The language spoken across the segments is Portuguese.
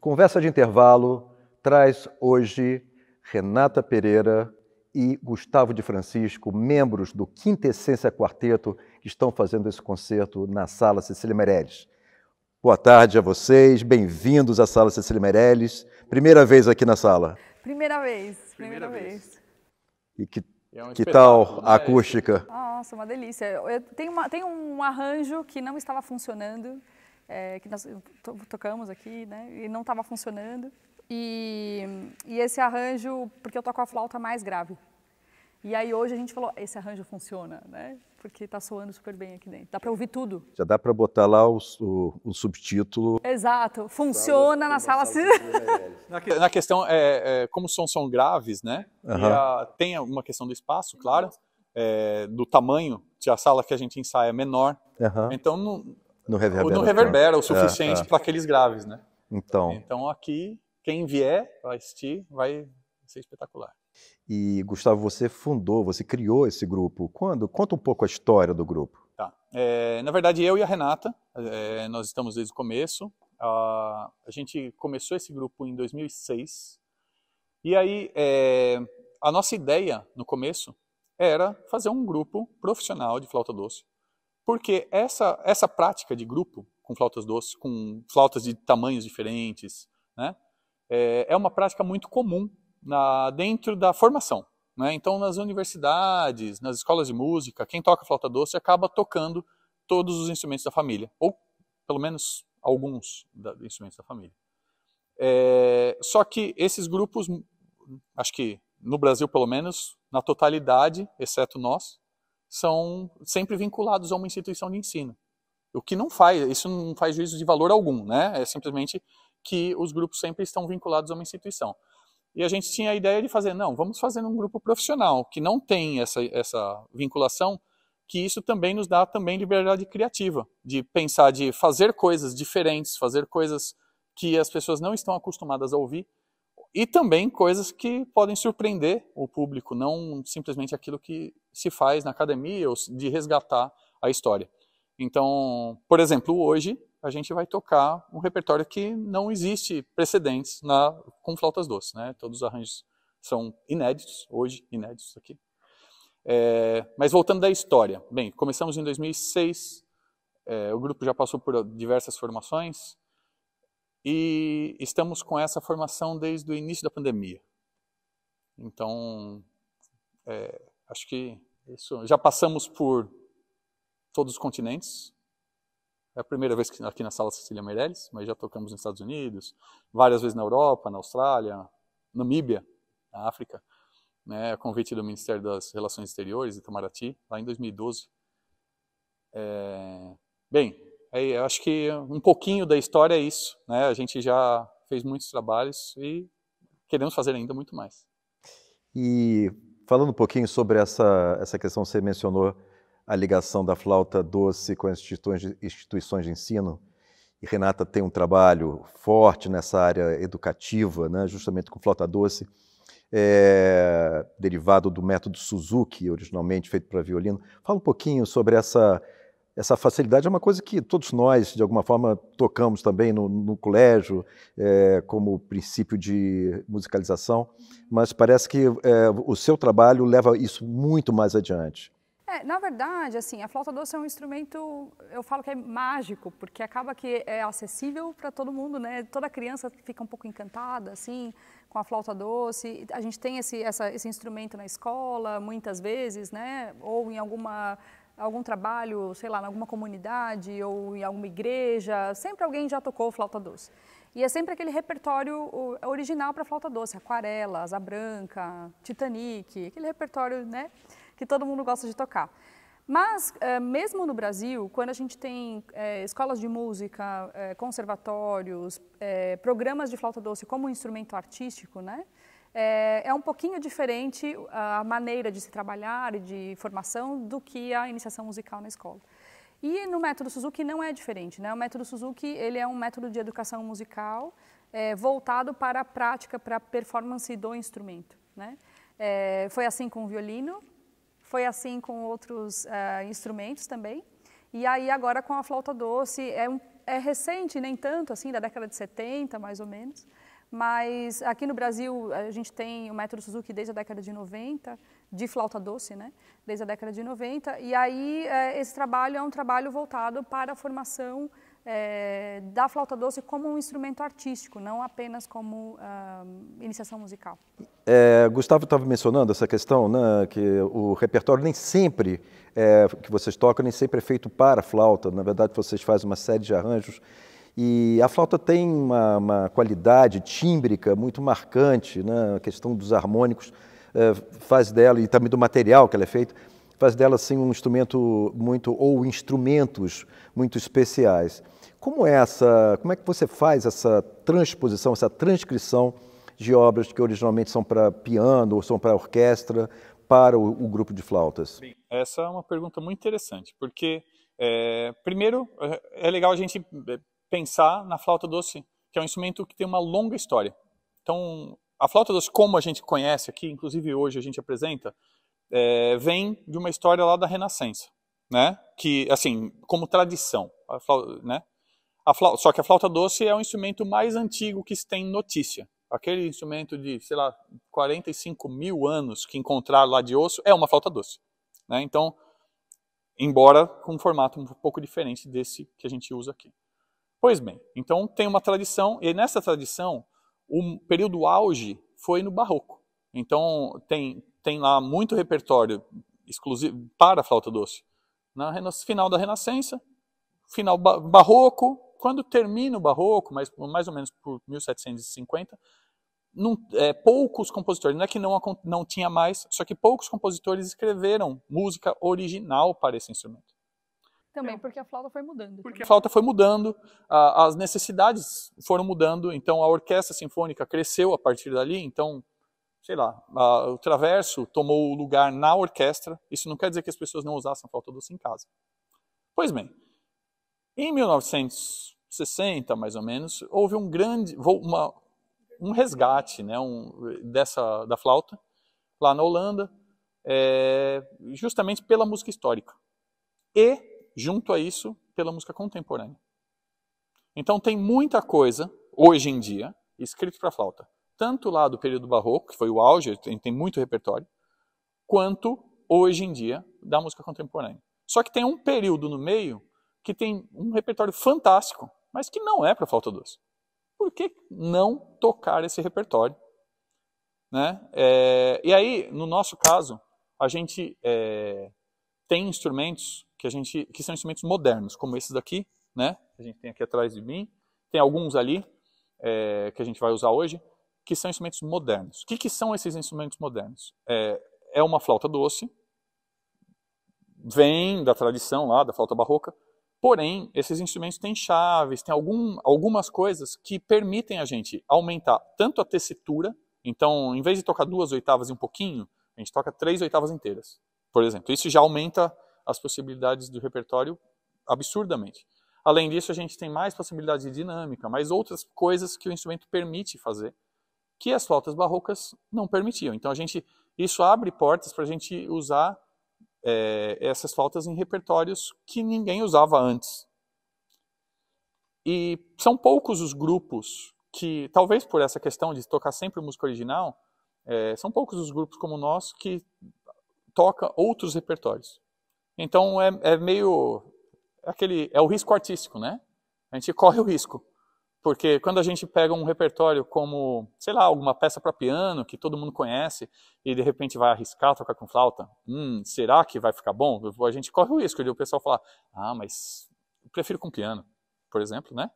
Conversa de intervalo traz hoje Renata Pereira e Gustavo de Francisco, membros do Quintessência Quarteto, que estão fazendo esse concerto na Sala Cecília Meirelles. Boa tarde a vocês, bem-vindos à Sala Cecília Meirelles. Primeira vez aqui na sala. Primeira vez, primeira, primeira vez. vez. E que é um que tal a né? acústica? Nossa, uma delícia. Eu, uma, tem um arranjo que não estava funcionando é, que nós to tocamos aqui, né? E não estava funcionando. E, e, esse arranjo, porque eu toco a flauta mais grave. E aí hoje a gente falou, esse arranjo funciona, né? Porque está soando super bem aqui dentro. Dá para ouvir tudo. Já dá para botar lá o, o, o, subtítulo. Exato. Funciona na sala. sala... na, na questão, é, é, como são, são graves, né? Uhum. A, tem uma questão do espaço, claro. É, do tamanho, se a sala que a gente ensaia é menor. Uhum. Então, não, não reverbera. Não reverbera o é, suficiente é, é. para aqueles graves, né? Então. Então aqui, quem vier para assistir vai ser espetacular. E, Gustavo, você fundou, você criou esse grupo. Quando? Conta um pouco a história do grupo. Tá. É, na verdade, eu e a Renata, é, nós estamos desde o começo. A, a, gente começou esse grupo em 2006. E aí, é, a nossa ideia no começo era fazer um grupo profissional de flauta doce porque essa, essa prática de grupo, com flautas doces, com flautas de tamanhos diferentes, né, é, é uma prática muito comum na, dentro da formação. Né? Então, nas universidades, nas escolas de música, quem toca flauta doce acaba tocando todos os instrumentos da família, ou pelo menos alguns da, instrumentos da família. É, só que esses grupos, acho que no Brasil pelo menos, na totalidade, exceto nós, são sempre vinculados a uma instituição de ensino. O que não faz, isso não faz juízo de valor algum, né? É simplesmente que os grupos sempre estão vinculados a uma instituição. E a gente tinha a ideia de fazer, não, vamos fazer um grupo profissional que não tem essa, essa vinculação, que isso também nos dá também liberdade criativa, de pensar, de fazer coisas diferentes, fazer coisas que as pessoas não estão acostumadas a ouvir, e também coisas que podem surpreender o público, não simplesmente aquilo que se faz na academia ou de resgatar a história. Então, por exemplo, hoje a gente vai tocar um repertório que não existe precedentes na, com flautas doces, né? Todos os arranjos são inéditos, hoje inéditos aqui. É, mas voltando da história, bem, começamos em 2006, é, o grupo já passou por diversas formações, e estamos com essa formação desde o início da pandemia. Então, é, acho que isso. Já passamos por todos os continentes. É a primeira vez que, aqui na sala Cecília Meirelles, mas já tocamos nos Estados Unidos, várias vezes na Europa, na Austrália, Namíbia, na África, né, convite do Ministério das Relações Exteriores, Itamaraty, lá em 2012. É, bem, é, eu acho que um pouquinho da história é isso. Né? A gente já fez muitos trabalhos e queremos fazer ainda muito mais. E falando um pouquinho sobre essa, essa questão, você mencionou a ligação da flauta doce com as instituições de ensino. E Renata tem um trabalho forte nessa área educativa, né? justamente com flauta doce, é, derivado do método Suzuki, originalmente feito para violino. Fala um pouquinho sobre essa essa facilidade é uma coisa que todos nós, de alguma forma, tocamos também no, no colégio, é, como princípio de musicalização, mas parece que é, o seu trabalho leva isso muito mais adiante. É, na verdade, assim, a flauta doce é um instrumento, eu falo que é mágico, porque acaba que é acessível para todo mundo, né? Toda criança fica um pouco encantada, assim, com a flauta doce. A gente tem esse, essa, esse instrumento na escola, muitas vezes, né? Ou em alguma algum trabalho, sei lá, em alguma comunidade ou em alguma igreja, sempre alguém já tocou flauta doce. E é sempre aquele repertório original para flauta doce, aquarela, asa branca, Titanic, aquele repertório, né, que todo mundo gosta de tocar. Mas, eh, mesmo no Brasil, quando a gente tem é, escolas de música, é, conservatórios, é, programas de flauta doce como instrumento artístico, né? é, é um pouquinho diferente ah, a maneira de se trabalhar e de formação do que a iniciação musical na escola. E no método Suzuki não é diferente, né? O método Suzuki ele é um método de educação musical é, voltado para a prática, para a performance do instrumento, né? É, foi assim com o violino, foi assim com outros uh, instrumentos também. E aí agora com a flauta doce, é, um, é recente, nem tanto assim, da década de 70, mais ou menos. Mas aqui no Brasil, a gente tem o método Suzuki desde a década de 90, de flauta doce, né? Desde a década de 90. E aí, é, esse trabalho é um trabalho voltado para a formação é, da flauta doce como um instrumento artístico, não apenas como ah, iniciação musical. É, Gustavo estava mencionando essa questão, né, que o repertório nem sempre é, que vocês tocam, nem sempre é feito para flauta. Na verdade, vocês fazem uma série de arranjos e a flauta tem uma, uma qualidade tímbrica muito marcante, né? a questão dos harmônicos eh, faz dela, e também do material que ela é feita, faz dela assim, um instrumento muito, ou instrumentos muito especiais. Como, é essa, como é que você faz essa transposição, essa transcrição de obras que originalmente são para piano ou são para orquestra, para o, o grupo de flautas? Bem, essa é uma pergunta muito interessante, porque, eh, é, primeiro, é legal a gente eh, pensar na flauta doce, que é um instrumento que tem uma longa história. Então, a flauta doce, como a gente conhece aqui, inclusive hoje a gente apresenta, é, vem de uma história lá da Renascença, né? Que, assim, como tradição, a flauta, né? A flauta, só que a flauta doce é o instrumento mais antigo que se tem notícia. Aquele instrumento de, sei lá, 45 mil anos que encontraram lá de osso é uma flauta doce. Né? Então, embora com um formato um pouco diferente desse que a gente usa aqui. Pois bem, então tem uma tradição, e nessa tradição, o período auge foi no barroco. Então tem, tem lá muito repertório exclusivo para a flauta doce. Na final da Renascença, final barroco, quando termina o barroco, mais mais ou menos por 1750, é, poucos compositores, não é que não, não tinha mais, só que poucos compositores escreveram música original para esse instrumento. Também é. porque a flauta foi mudando. Porque a flauta foi mudando, a, as necessidades foram mudando, então a orquestra sinfônica cresceu a partir dali, então, sei lá, a, o traverso tomou lugar na orquestra. Isso não quer dizer que as pessoas não usassem a flauta doce em casa. Pois bem, em 1960, mais ou menos, houve um grande, uma, um resgate né, um, dessa, da flauta lá na Holanda, é, justamente pela música histórica. E junto a isso pela música contemporânea. Então tem muita coisa, hoje em dia, escrito para flauta. Tanto lá do período barroco, que foi o auge, tem, muito repertório, quanto hoje em dia da música contemporânea. Só que tem um período no meio que tem um repertório fantástico, mas que não é para flauta doce. Por que não tocar esse repertório? Né? É, e aí, no nosso caso, a gente é, tem instrumentos que a gente que são instrumentos modernos, como esses daqui, né? Que a gente tem aqui atrás de mim. Tem alguns ali é, que a gente vai usar hoje, que são instrumentos modernos. O que, que são esses instrumentos modernos? É, é uma flauta doce, vem da tradição lá da flauta barroca, porém esses instrumentos têm chaves, têm algum, algumas coisas que permitem a gente aumentar tanto a tessitura. Então, em vez de tocar duas oitavas e um pouquinho, a gente toca três oitavas inteiras, por exemplo. Isso já aumenta as possibilidades do repertório absurdamente. Além disso, a gente tem mais possibilidades de dinâmica, mais outras coisas que o instrumento permite fazer, que as flautas barrocas não permitiam. Então, a gente, isso abre portas para a gente usar é, essas flautas em repertórios que ninguém usava antes. E são poucos os grupos que, talvez por essa questão de tocar sempre música original, é, são poucos os grupos como o nosso que toca outros repertórios. Então é, é meio aquele é o risco artístico, né? A gente corre o risco, porque quando a gente pega um repertório como, sei lá, alguma peça para piano que todo mundo conhece e de repente vai arriscar tocar com flauta, hum, será que vai ficar bom? A gente corre o risco de o pessoal falar, ah, mas eu prefiro com piano, por exemplo, né?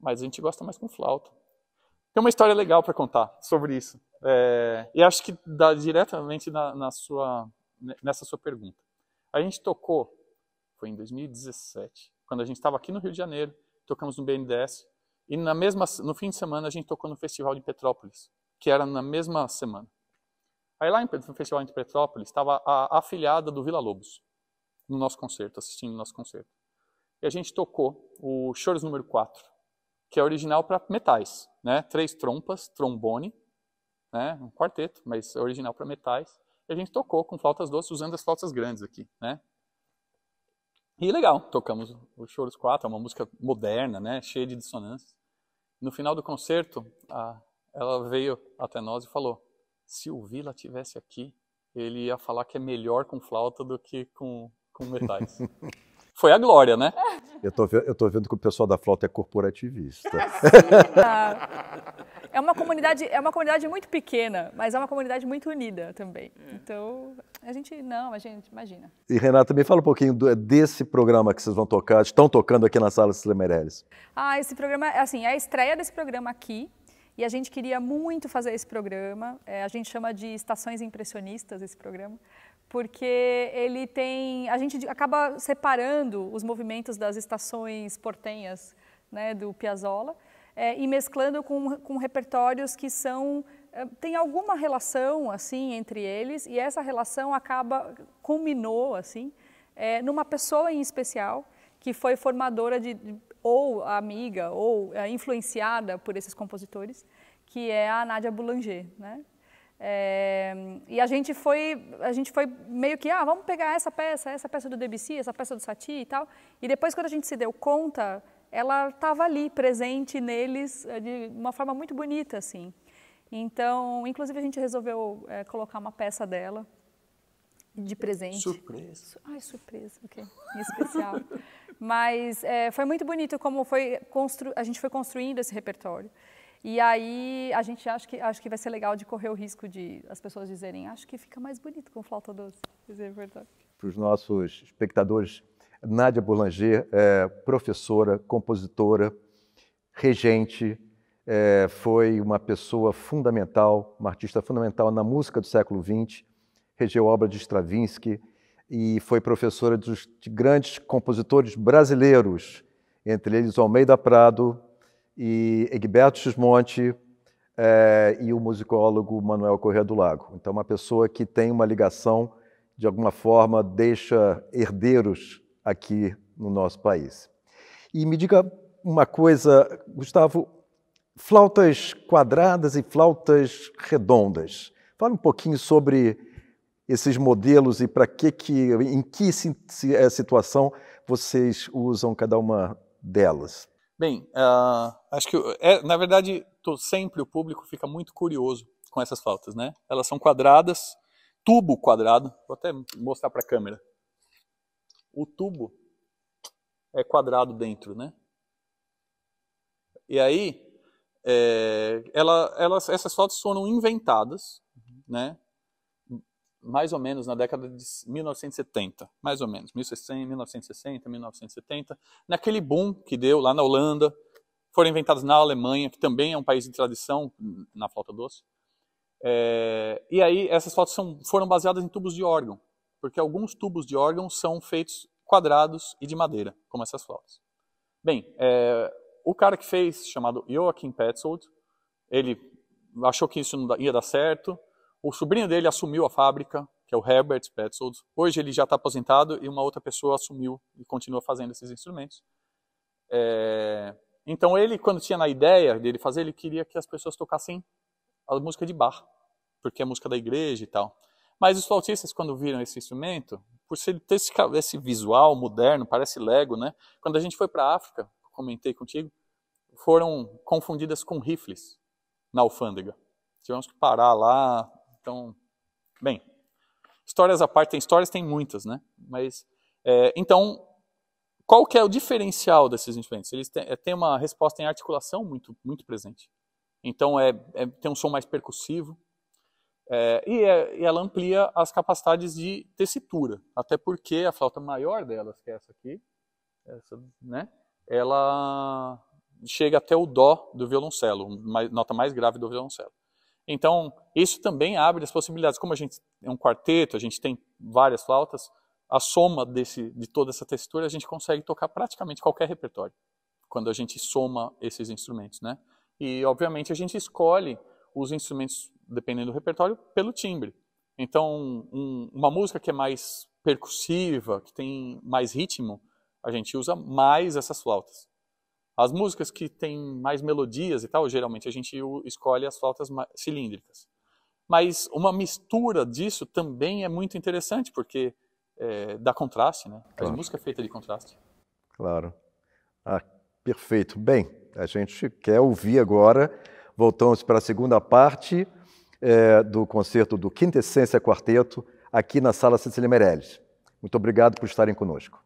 Mas a gente gosta mais com flauta. Tem uma história legal para contar sobre isso. É, e acho que dá diretamente na, na sua, nessa sua pergunta. A gente tocou, foi em 2017, quando a gente estava aqui no Rio de Janeiro, tocamos no BNDES, e na mesma, no fim de semana a gente tocou no Festival de Petrópolis, que era na mesma semana. Aí lá no Festival de Petrópolis estava a afilhada do Vila Lobos, no nosso concerto, assistindo o nosso concerto. E a gente tocou o Choros número 4, que é original para metais, né? Três trompas, trombone, né? Um quarteto, mas é original para metais a gente tocou com flautas doces, usando as flautas grandes aqui, né? E legal, tocamos o Choros 4, é uma música moderna, né, cheia de dissonâncias. No final do concerto, a, ela veio até nós e falou: se o Vila tivesse aqui, ele ia falar que é melhor com flauta do que com, com metais. Foi a glória, né? Eu tô, eu tô vendo que o pessoal da flauta é corporativista. É tá. É uma comunidade, é uma comunidade muito pequena, mas é uma comunidade muito unida também. É. Então, a gente não, a gente imagina. E Renata, me fala um pouquinho do, desse programa que vocês vão tocar, estão tocando aqui na sala Cecília Ah, esse programa, é assim, é a estreia desse programa aqui. E a gente queria muito fazer esse programa. É, a gente chama de Estações Impressionistas esse programa, porque ele tem. A gente acaba separando os movimentos das estações portenhas né, do Piazzolla é, e mesclando com, com repertórios que são é, tem alguma relação assim entre eles e essa relação acaba culminou assim é, numa pessoa em especial que foi formadora de ou amiga ou é, influenciada por esses compositores que é a Nadia Boulanger, né? É, e a gente foi a gente foi meio que ah vamos pegar essa peça essa peça do Debussy essa peça do Satie e tal e depois quando a gente se deu conta ela estava ali, presente neles eh, de uma forma muito bonita, assim. Então, inclusive a gente resolveu é, colocar uma peça dela de presente. Surpresa. Ai, surpresa, ok. Em especial. Mas é, foi muito bonito como foi constru... a gente foi construindo esse repertório. E aí a gente acha que, acho que vai ser legal de correr o risco de as pessoas dizerem acho que fica mais bonito com flauta doce. Esse é repertório. Para os nossos espectadores Nádia Boulanger é professora, compositora, regente, é, foi uma pessoa fundamental, uma artista fundamental na música do século XX, regeu obras obra de Stravinsky e foi professora dos, de grandes compositores brasileiros, entre eles Almeida Prado e Egberto Gismonti é, e o musicólogo Manuel Corrêa do Lago. Então, uma pessoa que tem uma ligação, de alguma forma, deixa herdeiros aqui no nosso país. E me diga uma coisa, Gustavo, flautas quadradas e flautas redondas. Fala um pouquinho sobre esses modelos e para que que em que eh, situação vocês usam cada uma delas? Bem, uh, acho que é, na verdade tô, sempre o público fica muito curioso com essas flautas, né? Elas são quadradas, tubo quadrado. Vou até mostrar para a câmera o tubo é quadrado dentro, né? E aí, é, ela, elas, essas fotos foram inventadas, né? Mais ou menos na década de 1970, mais ou menos, 1960, 1960, 1970, naquele boom que deu lá na Holanda, foram inventadas na Alemanha, que também é um país de tradição na flauta doce. É, e aí, essas fotos são, foram baseadas em tubos de órgão porque alguns tubos de órgão são feitos quadrados e de madeira, como essas flautas. Bem, é, o cara que fez, chamado Joachim Petzold, ele achou que isso não ia dar certo. O sobrinho dele assumiu a fábrica, que é o Herbert Petzold. Hoje ele já está aposentado e uma outra pessoa assumiu e continua fazendo esses instrumentos. É... Então ele, quando tinha na ideia dele fazer, ele queria que as pessoas tocassem a música de bar, porque é música da igreja e tal. Mas os flautistas, quando viram esse instrumento, por ele ter esse, esse, visual moderno, parece Lego, né? Quando a gente foi para a África, comentei contigo, foram confundidas com rifles na alfândega. Tivemos que parar lá. Então, bem, histórias à parte, tem histórias, tem muitas, né? Mas, é, então, qual que é o diferencial desses instrumentos? Eles têm, é, têm uma resposta em articulação muito, muito presente. Então, é, é, tem um som mais percussivo, é, e, é, e, ela amplia as capacidades de tessitura, até porque a flauta maior delas, que é essa aqui, essa, né, ela chega até o dó do violoncelo, mais, nota mais grave do violoncelo. Então, isso também abre as possibilidades. Como a gente é um quarteto, a gente tem várias flautas, a soma desse, de toda essa textura, a gente consegue tocar praticamente qualquer repertório, quando a gente soma esses instrumentos. Né? E, obviamente, a gente escolhe os instrumentos dependendo do repertório, pelo timbre. Então, um, uma música que é mais percussiva, que tem mais ritmo, a gente usa mais essas flautas. As músicas que têm mais melodias e tal, geralmente a gente escolhe as flautas cilíndricas. Mas uma mistura disso também é muito interessante, porque é, dá contraste, né? Claro. A música é feita de contraste. Claro. Ah, perfeito. Bem, a gente quer ouvir agora, voltamos para a segunda parte, é, do concerto do Quintessência Quarteto aqui na Sala Cecília Meirelles. Muito obrigado por estarem conosco.